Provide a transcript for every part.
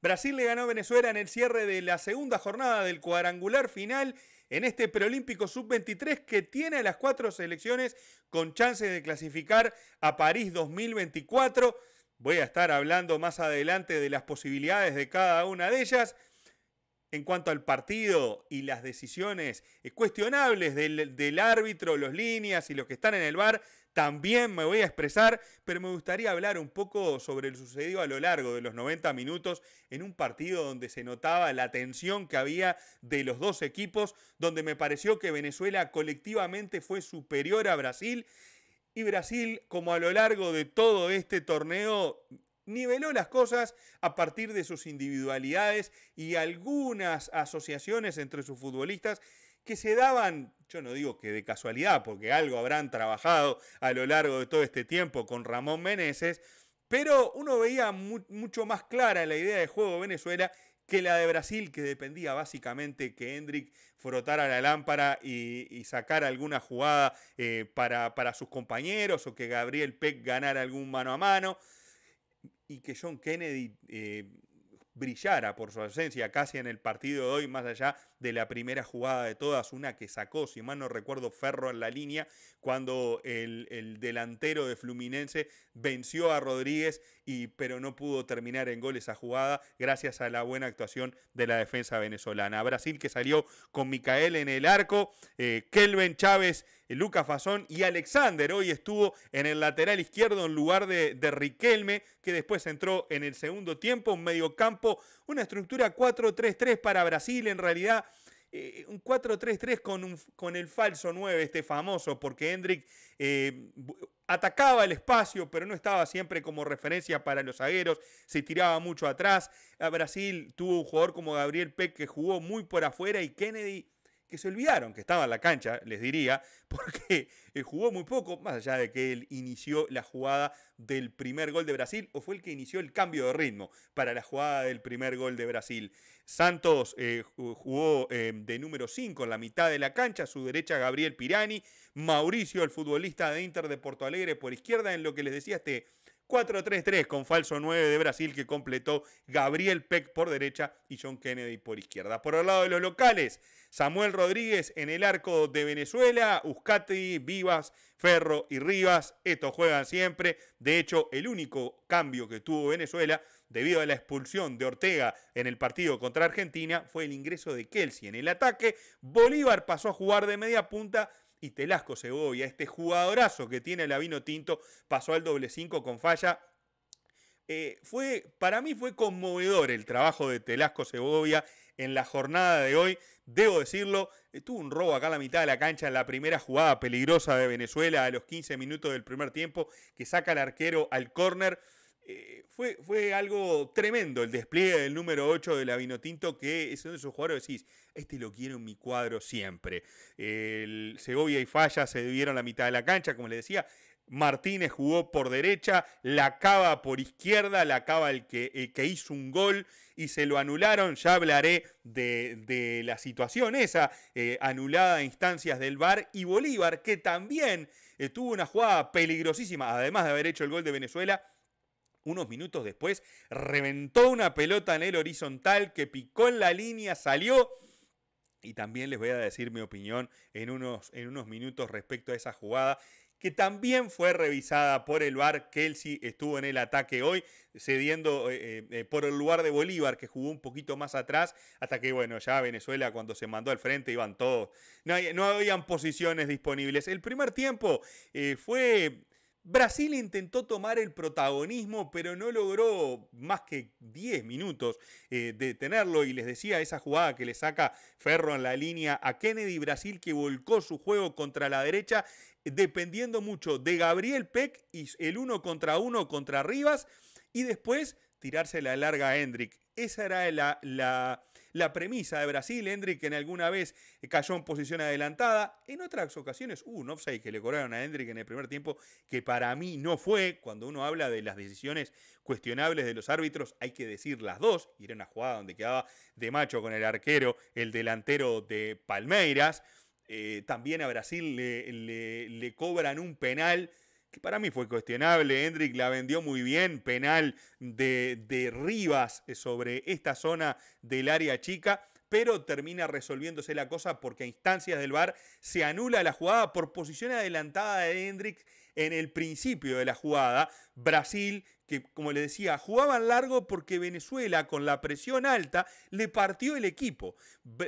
Brasil le ganó a Venezuela en el cierre de la segunda jornada del cuadrangular final en este preolímpico sub-23 que tiene a las cuatro selecciones con chances de clasificar a París 2024. Voy a estar hablando más adelante de las posibilidades de cada una de ellas. En cuanto al partido y las decisiones cuestionables del, del árbitro, los líneas y los que están en el bar, también me voy a expresar, pero me gustaría hablar un poco sobre lo sucedido a lo largo de los 90 minutos en un partido donde se notaba la tensión que había de los dos equipos, donde me pareció que Venezuela colectivamente fue superior a Brasil y Brasil, como a lo largo de todo este torneo, niveló las cosas a partir de sus individualidades y algunas asociaciones entre sus futbolistas que se daban, yo no digo que de casualidad, porque algo habrán trabajado a lo largo de todo este tiempo con Ramón Meneses, pero uno veía mucho más clara la idea de juego de Venezuela que la de Brasil, que dependía básicamente que Hendrik frotara la lámpara y, sacara alguna jugada eh, para, para sus compañeros o que Gabriel Peck ganara algún mano a mano y que John Kennedy eh, brillara por su ausencia casi en el partido de hoy, más allá de la primera jugada de todas, una que sacó, si mal no recuerdo, Ferro en la línea, cuando el, delantero de Fluminense venció a Rodríguez, y, pero no pudo terminar en gol esa jugada gracias a la buena actuación de la defensa venezolana. Brasil que salió con Micael en el arco, eh, Kelvin Chávez eh, Lucas Fasón y Alexander. Hoy estuvo en el lateral izquierdo en lugar de, Riquelme, que después entró en el segundo tiempo, un mediocampo, una estructura 4-3-3 para Brasil en realidad. Eh, un 4-3-3 con, con el falso 9, este famoso, porque Hendrik eh, atacaba el espacio, pero no estaba siempre como referencia para los zagueros, se tiraba mucho atrás. A Brasil tuvo un jugador como Gabriel Peck que jugó muy por afuera y Kennedy que se olvidaron que estaba en la cancha, les diría, porque eh, jugó muy poco, más allá de que él inició la jugada del primer gol de Brasil o fue el que inició el cambio de ritmo para la jugada del primer gol de Brasil. Santos eh, jugó eh, de número 5 en la mitad de la cancha, a su derecha Gabriel Pirani, Mauricio, el futbolista de Inter de Porto Alegre, por izquierda, en lo que les decía este 4-3-3 con falso 9 de Brasil que completó Gabriel Peck por derecha y John Kennedy por izquierda. Por el lado de los locales, Samuel Rodríguez en el arco de Venezuela, Uscati Vivas, Ferro y Rivas, estos juegan siempre. De hecho, el único cambio que tuvo Venezuela debido a la expulsión de Ortega en el partido contra Argentina fue el ingreso de Kelsey en el ataque. Bolívar pasó a jugar de media punta y Telasco Segovia, este jugadorazo que tiene el Avino Tinto, pasó al doble 5 con falla. Eh, fue, para mí fue conmovedor el trabajo de Telasco Segovia en la jornada de hoy. Debo decirlo, eh, tuvo un robo acá en la mitad de la cancha en la primera jugada peligrosa de Venezuela a los 15 minutos del primer tiempo que saca al arquero al córner. Eh, fue, fue algo tremendo el despliegue del número 8 de la Vinotinto, que es uno de sus jugadores decís, este lo quiero en mi cuadro siempre. Segovia y Falla se dieron la mitad de la cancha, como le decía. Martínez jugó por derecha, la cava por izquierda, la cava el que, que hizo un gol y se lo anularon. Ya hablaré de, de la situación esa, eh, anulada a instancias del VAR. Y Bolívar, que también eh, tuvo una jugada peligrosísima, además de haber hecho el gol de Venezuela, unos minutos después, reventó una pelota en el horizontal que picó en la línea, salió. Y también les voy a decir mi opinión en unos, en unos minutos respecto a esa jugada que también fue revisada por el VAR. Kelsey estuvo en el ataque hoy, cediendo eh, eh, eh, por el lugar de Bolívar, que jugó un poquito más atrás, hasta que, bueno, ya Venezuela cuando se mandó al frente iban todos. No, no habían posiciones disponibles. El primer tiempo fue Brasil intentó tomar el protagonismo, pero no logró más que 10 minutos eh, detenerlo. de tenerlo. Y les decía esa jugada que le saca Ferro en la línea a Kennedy, Brasil que volcó su juego contra la derecha, dependiendo mucho de Gabriel Peck y el uno contra uno contra Rivas. Y después tirarse la larga a Hendrick. Esa era la la premisa de Brasil, Hendrick en alguna vez eh, cayó en posición adelantada, en otras ocasiones hubo un offside que le cobraron a Hendrik en el primer tiempo, que para mí no fue, cuando uno habla de las decisiones cuestionables de los árbitros, hay que decir las dos, y era una jugada donde quedaba de macho con el arquero, el delantero de Palmeiras, eh, también a Brasil le cobran un penal que para mí fue cuestionable. Hendrick la vendió muy bien, penal de, de Rivas sobre esta zona del área chica pero termina resolviéndose la cosa porque a instancias del VAR se anula la jugada por posición adelantada de Hendrix en el principio de la jugada. Brasil, que como le decía, jugaban largo porque Venezuela con la presión alta le partió el equipo.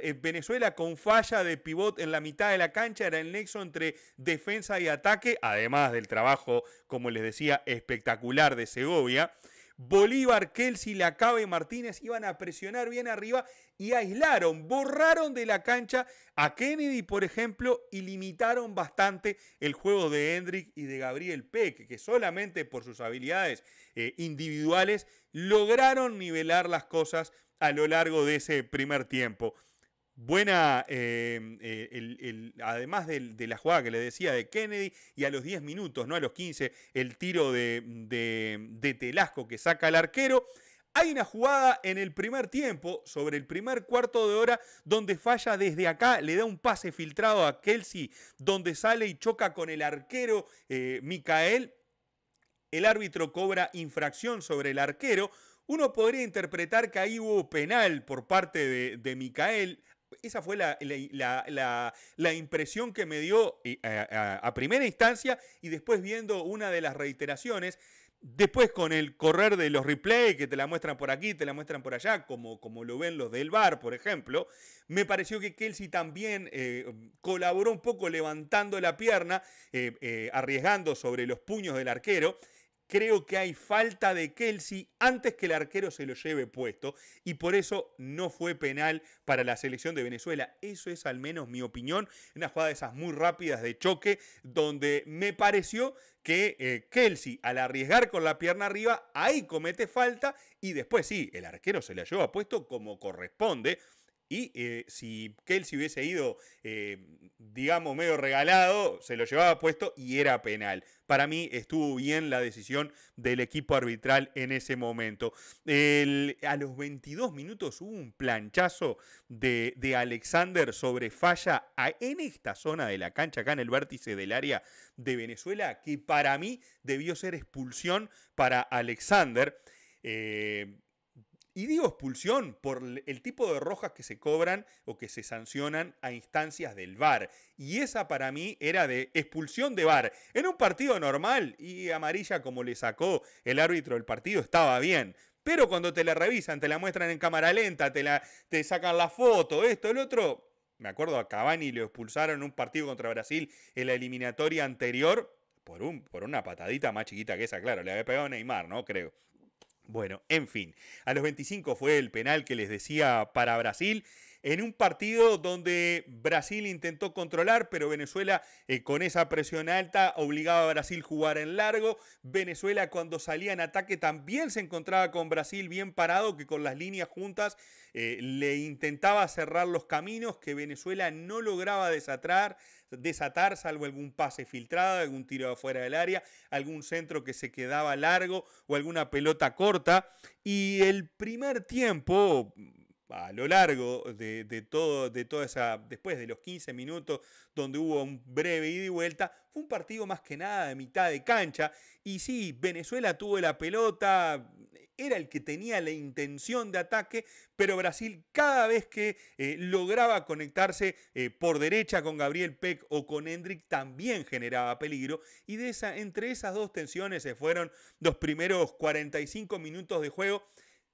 Eh, Venezuela con falla de pivot en la mitad de la cancha era el nexo entre defensa y ataque, además del trabajo, como les decía, espectacular de Segovia. Bolívar, Kelsey, Lacabe y Martínez iban a presionar bien arriba y aislaron, borraron de la cancha a Kennedy, por ejemplo, y limitaron bastante el juego de Hendrick y de Gabriel Peck, que solamente por sus habilidades eh, individuales lograron nivelar las cosas a lo largo de ese primer tiempo. Buena, eh, eh, además de, la jugada que le decía de Kennedy, y a los 10 minutos, no a los 15, el tiro de, de, Telasco que saca el arquero. Hay una jugada en el primer tiempo, sobre el primer cuarto de hora, donde falla desde acá, le da un pase filtrado a Kelsey, donde sale y choca con el arquero eh, Micael. El árbitro cobra infracción sobre el arquero. Uno podría interpretar que ahí hubo penal por parte de, de Micael. Esa fue la, impresión que me dio eh, a primera instancia y después viendo una de las reiteraciones. Después con el correr de los replays que te la muestran por aquí, te la muestran por allá, como, como lo ven los del bar, por ejemplo, me pareció que Kelsey también eh, colaboró un poco levantando la pierna, eh, eh, arriesgando sobre los puños del arquero creo que hay falta de Kelsey antes que el arquero se lo lleve puesto y por eso no fue penal para la selección de Venezuela. Eso es al menos mi opinión. Una jugada de esas muy rápidas de choque donde me pareció que eh, Kelsey al arriesgar con la pierna arriba ahí comete falta y después sí, el arquero se la lleva puesto como corresponde. Y eh, si Kelsey hubiese ido, eh, digamos, medio regalado, se lo llevaba puesto y era penal. Para mí estuvo bien la decisión del equipo arbitral en ese momento. a los 22 minutos hubo un planchazo de, Alexander sobre falla en esta zona de la cancha, acá en el vértice del área de Venezuela, que para mí debió ser expulsión para Alexander. Eh, y digo expulsión por el tipo de rojas que se cobran o que se sancionan a instancias del VAR. Y esa para mí era de expulsión de VAR. En un partido normal y amarilla como le sacó el árbitro del partido estaba bien. Pero cuando te la revisan, te la muestran en cámara lenta, te, la, te sacan la foto, esto, el otro. Me acuerdo a Cavani lo expulsaron en un partido contra Brasil en la eliminatoria anterior por, un, por una patadita más chiquita que esa, claro, le había pegado a Neymar, ¿no? Creo. Bueno, en fin, a los 25 fue el penal que les decía para Brasil, en un partido donde Brasil intentó controlar, pero Venezuela eh, con esa presión alta obligaba a Brasil a jugar en largo. Venezuela cuando salía en ataque también se encontraba con Brasil bien parado, que con las líneas juntas eh, le intentaba cerrar los caminos, que Venezuela no lograba desatar desatar, salvo algún pase filtrado, algún tiro afuera del área, algún centro que se quedaba largo o alguna pelota corta. Y el primer tiempo, a lo largo de, todo, de toda esa, después de los 15 minutos donde hubo un breve ida y vuelta, fue un partido más que nada de mitad de cancha. Y sí, Venezuela tuvo la pelota, era el que tenía la intención de ataque, pero Brasil cada vez que eh, lograba conectarse eh, por derecha con Gabriel Peck o con Hendrik también generaba peligro y de esa, entre esas dos tensiones se fueron los primeros 45 minutos de juego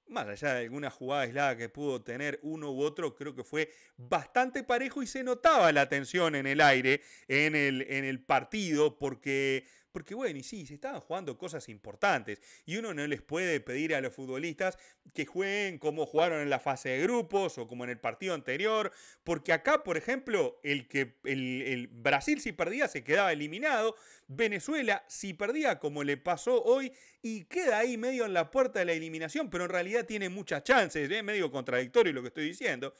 más allá de alguna jugada aislada que pudo tener uno u otro, creo que fue bastante parejo y se notaba la tensión en el aire, en el, en el partido, porque porque bueno, y sí, se estaban jugando cosas importantes y uno no les puede pedir a los futbolistas que jueguen como jugaron en la fase de grupos o como en el partido anterior, porque acá, por ejemplo, el que el, Brasil si perdía se quedaba eliminado, Venezuela si perdía como le pasó hoy y queda ahí medio en la puerta de la eliminación, pero en realidad tiene muchas chances, es ¿eh? medio contradictorio lo que estoy diciendo.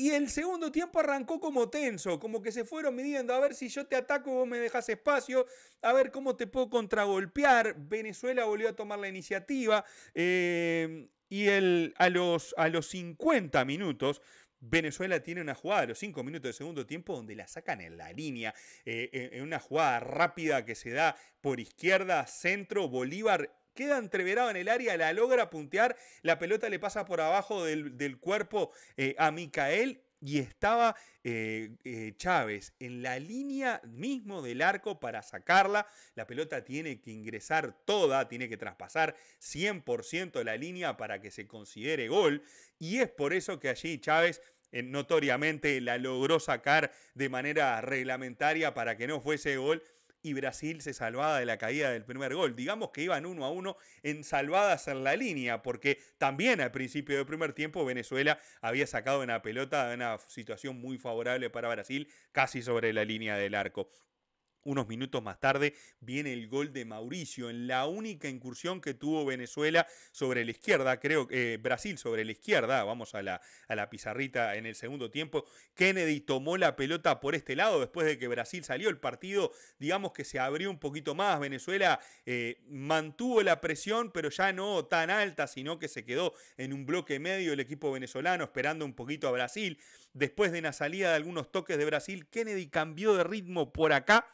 Y el segundo tiempo arrancó como tenso, como que se fueron midiendo, a ver si yo te ataco, vos me dejas espacio, a ver cómo te puedo contragolpear. Venezuela volvió a tomar la iniciativa eh, y el, a, los, a los 50 minutos Venezuela tiene una jugada a los 5 minutos del segundo tiempo donde la sacan en la línea, eh, en una jugada rápida que se da por izquierda, centro, Bolívar queda entreverado en el área, la logra puntear, la pelota le pasa por abajo del, cuerpo eh, a Micael y estaba eh, eh, Chávez en la línea mismo del arco para sacarla. La pelota tiene que ingresar toda, tiene que traspasar 100% la línea para que se considere gol. Y es por eso que allí Chávez notoriamente la logró sacar de manera reglamentaria para que no fuese gol y Brasil se salvaba de la caída del primer gol. Digamos que iban uno a uno en salvadas en la línea, porque también al principio del primer tiempo Venezuela había sacado una pelota de una situación muy favorable para Brasil, casi sobre la línea del arco. Unos minutos más tarde viene el gol de Mauricio en la única incursión que tuvo Venezuela sobre la izquierda, creo que eh, Brasil sobre la izquierda, vamos a la, a la pizarrita en el segundo tiempo. Kennedy tomó la pelota por este lado después de que Brasil salió el partido, digamos que se abrió un poquito más, Venezuela eh, mantuvo la presión, pero ya no tan alta, sino que se quedó en un bloque medio el equipo venezolano esperando un poquito a Brasil. Después de una salida de algunos toques de Brasil, Kennedy cambió de ritmo por acá.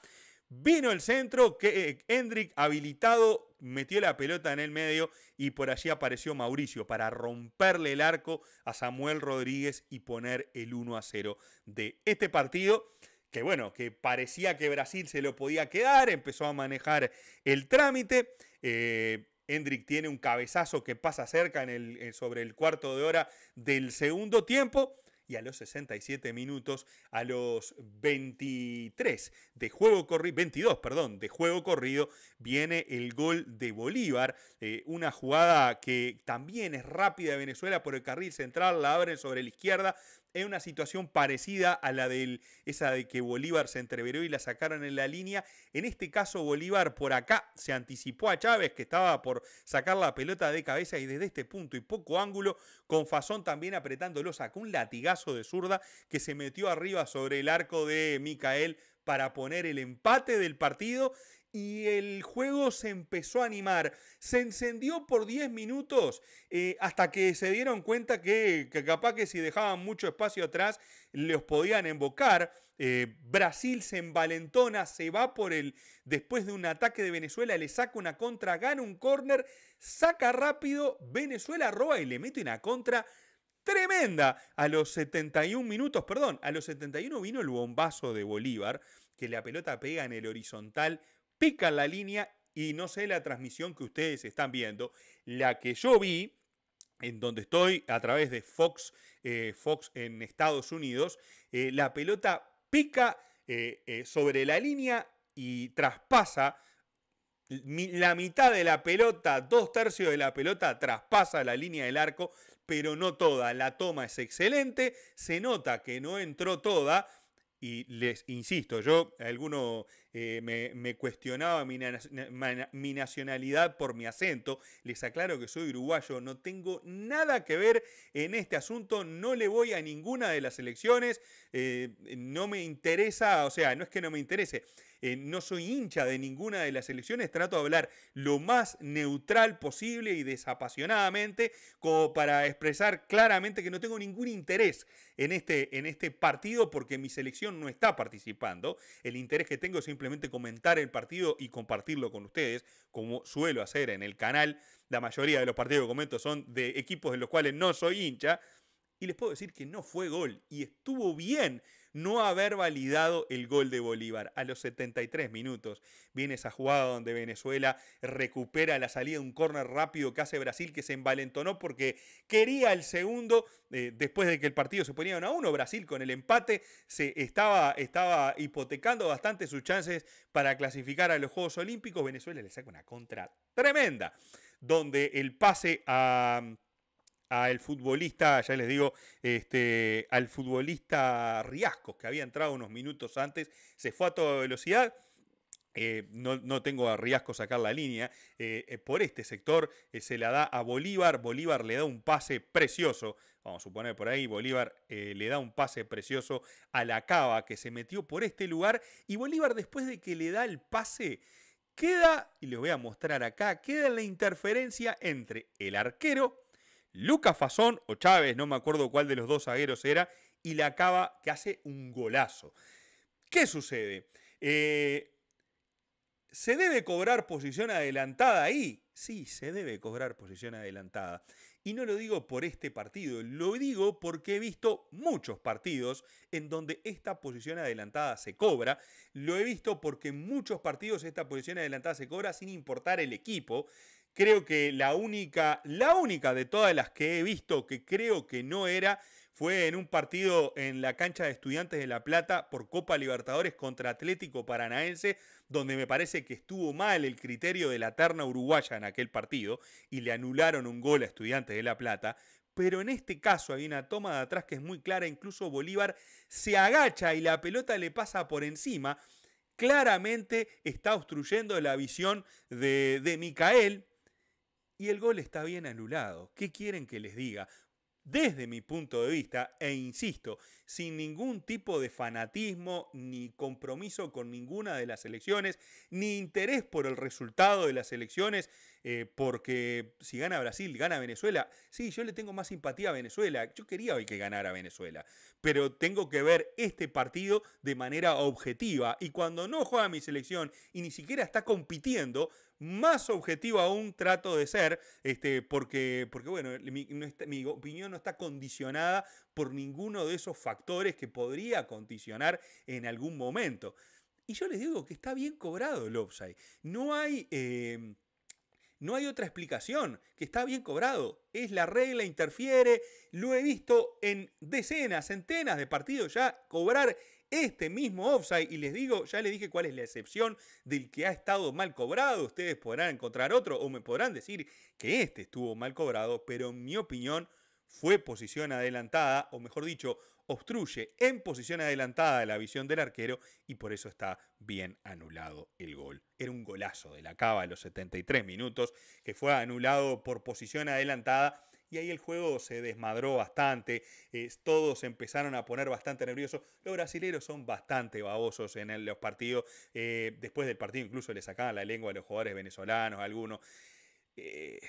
Vino el centro, que Hendrick eh, habilitado, metió la pelota en el medio y por allí apareció Mauricio para romperle el arco a Samuel Rodríguez y poner el 1 a 0 de este partido que bueno, que parecía que Brasil se lo podía quedar, empezó a manejar el trámite. Hendrik eh, tiene un cabezazo que pasa cerca en el, eh, sobre el cuarto de hora del segundo tiempo y a los 67 minutos, a los 23 de juego corrido, 22, perdón, de juego corrido, viene el gol de Bolívar, eh, una jugada que también es rápida de Venezuela por el carril central, la abren sobre la izquierda, es una situación parecida a la de esa de que Bolívar se entreveró y la sacaron en la línea. En este caso, Bolívar por acá se anticipó a Chávez, que estaba por sacar la pelota de cabeza y desde este punto y poco ángulo, con Fasón también apretándolo, sacó un latigazo de zurda que se metió arriba sobre el arco de Micael para poner el empate del partido y el juego se empezó a animar. Se encendió por 10 minutos eh, hasta que se dieron cuenta que, capaz que si dejaban mucho espacio atrás los podían embocar. Eh, Brasil se envalentona, se va por el, después de un ataque de Venezuela, le saca una contra, gana un córner, saca rápido, Venezuela roba y le mete una contra tremenda. A los 71 minutos, perdón, a los 71 vino el bombazo de Bolívar, que la pelota pega en el horizontal, pica la línea y no sé la transmisión que ustedes están viendo. La que yo vi, en donde estoy a través de Fox, eh, Fox en Estados Unidos, eh, la pelota pica eh, sobre la línea y traspasa la mitad de la pelota, dos tercios de la pelota traspasa la línea del arco pero no toda. La toma es excelente, se nota que no entró toda. Y les insisto, yo alguno eh, me, cuestionaba mi, nacionalidad por mi acento. Les aclaro que soy uruguayo, no tengo nada que ver en este asunto, no le voy a ninguna de las elecciones, eh, no me interesa, o sea, no es que no me interese, eh, no soy hincha de ninguna de las elecciones, trato de hablar lo más neutral posible y desapasionadamente, como para expresar claramente que no tengo ningún interés en este, en este partido porque mi selección no está participando. El interés que tengo es simplemente simplemente comentar el partido y compartirlo con ustedes, como suelo hacer en el canal. La mayoría de los partidos que comento son de equipos de los cuales no soy hincha. Y les puedo decir que no fue gol y estuvo bien no haber validado el gol de Bolívar. A los 73 minutos viene esa jugada donde Venezuela recupera la salida de un córner rápido que hace Brasil, que se envalentonó porque quería el segundo. Eh, después de que el partido se ponía a uno, Brasil con el empate se estaba, estaba hipotecando bastante sus chances para clasificar a los Juegos Olímpicos. Venezuela le saca una contra tremenda, donde el pase a al futbolista, ya les digo, este, al futbolista Riascos, que había entrado unos minutos antes, se fue a toda velocidad. Eh, no, tengo a Riasco sacar la línea. Eh, eh, por este sector se la da a Bolívar. Bolívar le da un pase precioso. Vamos a suponer por ahí, Bolívar le da un pase precioso a la cava que se metió por este lugar. Y Bolívar después de que le da el pase, queda, y les voy a mostrar acá, queda la interferencia entre el arquero Lucas Fasón o Chávez, no me acuerdo cuál de los dos zagueros era, y la acaba que hace un golazo. ¿Qué sucede? Eh, ¿Se debe cobrar posición adelantada ahí? Sí, se debe cobrar posición adelantada. Y no lo digo por este partido, lo digo porque he visto muchos partidos en donde esta posición adelantada se cobra. Lo he visto porque en muchos partidos esta posición adelantada se cobra sin importar el equipo. Creo que la única, la única de todas las que he visto que creo que no era fue en un partido en la cancha de Estudiantes de La Plata por Copa Libertadores contra Atlético Paranaense, donde me parece que estuvo mal el criterio de la terna uruguaya en aquel partido y le anularon un gol a Estudiantes de La Plata. Pero en este caso hay una toma de atrás que es muy clara, incluso Bolívar se agacha y la pelota le pasa por encima. Claramente está obstruyendo la visión de, de Micael, y el gol está bien anulado. ¿Qué quieren que les diga? Desde mi punto de vista, e insisto, sin ningún tipo de fanatismo, ni compromiso con ninguna de las elecciones, ni interés por el resultado de las elecciones, eh, porque si gana Brasil, gana Venezuela. Sí, yo le tengo más simpatía a Venezuela. Yo quería hoy que ganara Venezuela, pero tengo que ver este partido de manera objetiva. Y cuando no juega mi selección y ni siquiera está compitiendo, más objetivo aún trato de ser, este, porque, porque bueno, mi opinión no está condicionada por ninguno de esos factores que podría condicionar en algún momento. Y yo les digo que está bien cobrado el offside. No hay... Em, no hay otra explicación, que está bien cobrado. Es la regla, interfiere. Lo he visto en decenas, centenas de partidos ya cobrar este mismo offside. Y les digo, ya les dije cuál es la excepción del que ha estado mal cobrado. Ustedes podrán encontrar otro o me podrán decir que este estuvo mal cobrado, pero en mi opinión fue posición adelantada, o mejor dicho, obstruye en posición adelantada la visión del arquero y por eso está bien anulado el gol. Era un golazo de la cava a los 73 minutos que fue anulado por posición adelantada y ahí el juego se desmadró bastante, eh, todos empezaron a poner bastante nerviosos. Los brasileros son bastante babosos en los partidos, eh, después del partido incluso le sacaban la lengua a los jugadores venezolanos, algunos. Eh,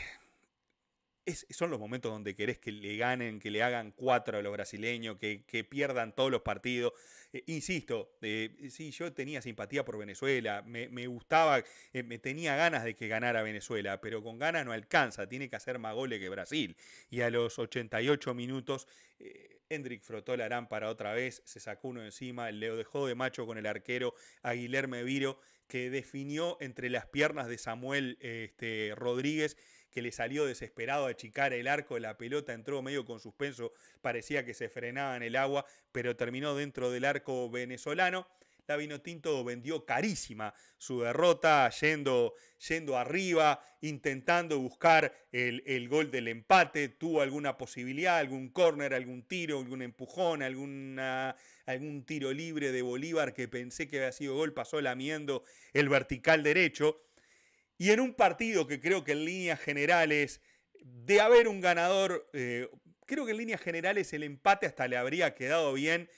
son los momentos donde querés que le ganen, que le hagan cuatro a los brasileños, que, pierdan todos los partidos. Eh, insisto, eh, sí, yo tenía simpatía por Venezuela, me, gustaba, eh, me tenía ganas de que ganara Venezuela, pero con ganas no alcanza, tiene que hacer más goles que Brasil. Y a los 88 minutos, Hendrik frotó la lámpara otra vez, se sacó uno encima, le dejó de macho con el arquero a Meviro, Viro, que definió entre las piernas de Samuel este, Rodríguez que le salió desesperado a achicar el arco, la pelota entró medio con suspenso, parecía que se frenaba en el agua, pero terminó dentro del arco venezolano. La Vinotinto vendió carísima su derrota, yendo, yendo arriba, intentando buscar el, gol del empate. Tuvo alguna posibilidad, algún córner, algún tiro, algún empujón, algún tiro libre de Bolívar que pensé que había sido gol, pasó lamiendo el vertical derecho. Y en un partido que creo que en líneas generales, de haber un ganador, eh, creo que en líneas generales el empate hasta le habría quedado bien.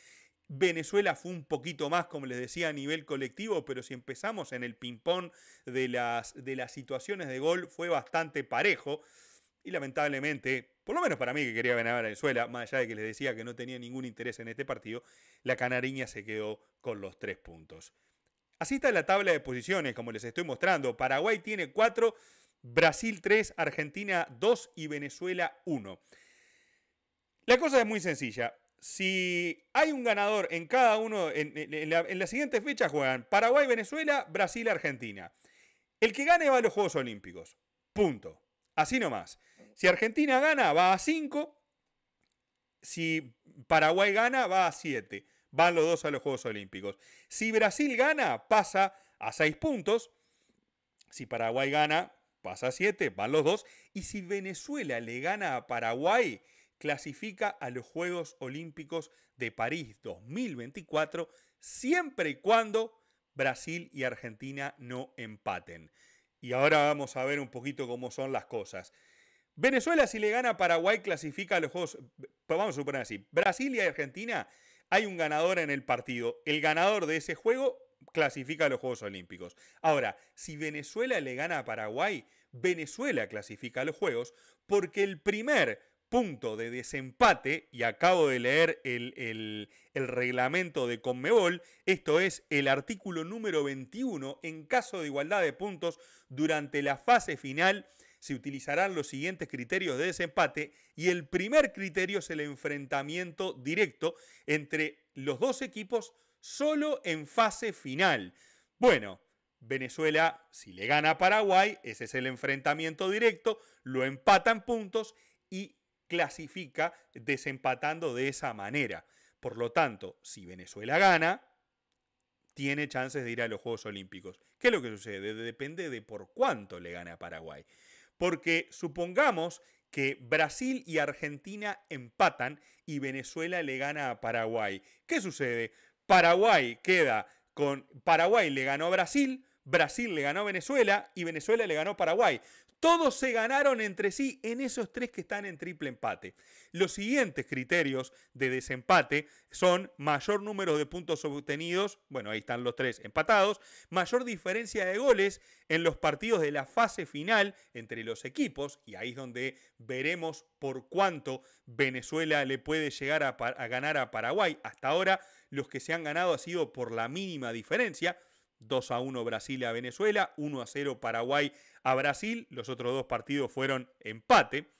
Venezuela fue un poquito más, como les decía, a nivel colectivo, pero si empezamos en el ping-pong de las, de las situaciones de gol, fue bastante parejo. Y lamentablemente, por lo menos para mí que quería ganar a Venezuela, más allá de que les decía que no tenía ningún interés en este partido, la canariña se quedó con los tres puntos. Así está la tabla de posiciones, como les estoy mostrando. Paraguay tiene 4, Brasil 3, Argentina 2 y Venezuela 1. La cosa es muy sencilla. Si hay un ganador en cada uno, en, la siguiente fecha juegan Paraguay, Venezuela, Brasil, Argentina. El que gane va a los Juegos Olímpicos. Punto. Así nomás. Si Argentina gana, va a 5. Si Paraguay gana, va a 7. Van los dos a los Juegos Olímpicos. Si Brasil gana, pasa a seis puntos. Si Paraguay gana, pasa a siete. van los dos. Y si Venezuela le gana a Paraguay, clasifica a los Juegos Olímpicos de París 2024, siempre y cuando Brasil y Argentina no empaten. Y ahora vamos a ver un poquito cómo son las cosas. Venezuela si le gana a Paraguay clasifica a los Juegos, vamos a suponer así, Brasil y Argentina hay un ganador en el partido. El ganador de ese juego clasifica a los Juegos Olímpicos. Ahora, si Venezuela le gana a Paraguay, Venezuela clasifica a los Juegos porque el primer punto de desempate, y acabo de leer el, reglamento de Conmebol, esto es el artículo número 21, en caso de igualdad de puntos durante la fase final se utilizarán los siguientes criterios de desempate y el primer criterio es el enfrentamiento directo entre los dos equipos solo en fase final. Bueno, Venezuela, si le gana a Paraguay, ese es el enfrentamiento directo, lo empatan puntos y clasifica desempatando de esa manera. Por lo tanto, si Venezuela gana, tiene chances de ir a los Juegos Olímpicos. ¿Qué es lo que sucede? Depende de por cuánto le gana a Paraguay. Porque supongamos que Brasil y Argentina empatan y Venezuela le gana a Paraguay. ¿Qué sucede? Paraguay queda con Paraguay le ganó a Brasil, Brasil le ganó a Venezuela y Venezuela le ganó a Paraguay. Todos se ganaron entre sí en esos tres que están en triple empate. Los siguientes criterios de desempate son mayor número de puntos obtenidos, bueno, ahí están los tres empatados, mayor diferencia de goles en los partidos de la fase final entre los equipos, y ahí es donde veremos por cuánto Venezuela le puede llegar a, ganar a Paraguay. Hasta ahora los que se han ganado ha sido por la mínima diferencia, 2 a 1 Brasil a Venezuela, 1 a 0 Paraguay a Brasil, los otros dos partidos fueron empate.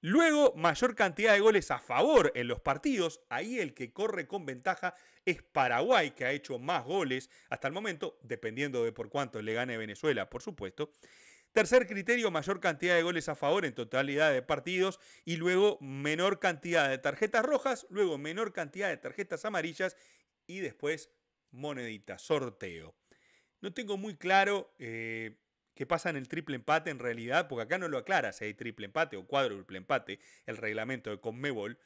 Luego, mayor cantidad de goles a favor en los partidos. Ahí el que corre con ventaja es Paraguay, que ha hecho más goles hasta el momento, dependiendo de por cuánto le gane Venezuela, por supuesto. Tercer criterio, mayor cantidad de goles a favor en totalidad de partidos y luego menor cantidad de tarjetas rojas, luego menor cantidad de tarjetas amarillas y después monedita sorteo. No tengo muy claro eh, qué pasa en el triple empate en realidad, porque acá no lo aclara si hay triple empate o cuádruple empate, el reglamento de Conmebol,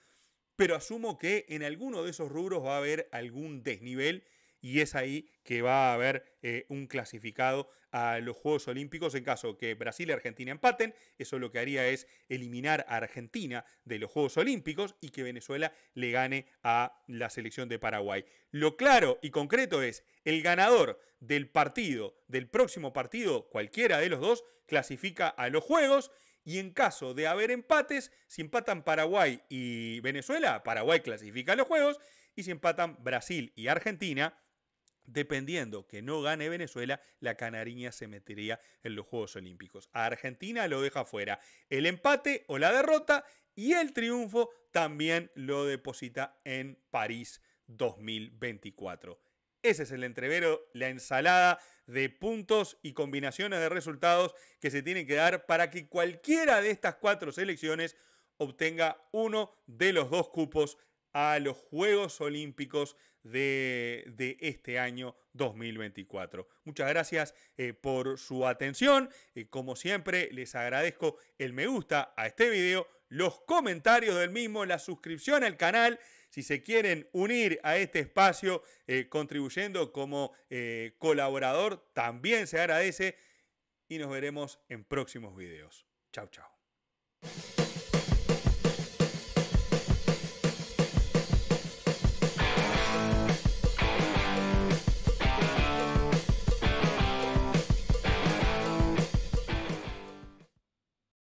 pero asumo que en alguno de esos rubros va a haber algún desnivel y es ahí que va a haber eh, un clasificado a los Juegos Olímpicos en caso que Brasil y Argentina empaten. Eso lo que haría es eliminar a Argentina de los Juegos Olímpicos y que Venezuela le gane a la selección de Paraguay. Lo claro y concreto es, el ganador del partido, del próximo partido, cualquiera de los dos, clasifica a los Juegos. Y en caso de haber empates, si empatan Paraguay y Venezuela, Paraguay clasifica a los Juegos. Y si empatan Brasil y Argentina, Dependiendo que no gane Venezuela, la canariña se metería en los Juegos Olímpicos. A Argentina lo deja fuera. El empate o la derrota y el triunfo también lo deposita en París 2024. Ese es el entrevero, la ensalada de puntos y combinaciones de resultados que se tienen que dar para que cualquiera de estas cuatro selecciones obtenga uno de los dos cupos a los Juegos Olímpicos de, este año 2024. Muchas gracias eh, por su atención. Eh, como siempre, les agradezco el me gusta a este video, los comentarios del mismo, la suscripción al canal si se quieren unir a este espacio eh, contribuyendo como colaborador, también se agradece y nos veremos en próximos videos. Chao, chao.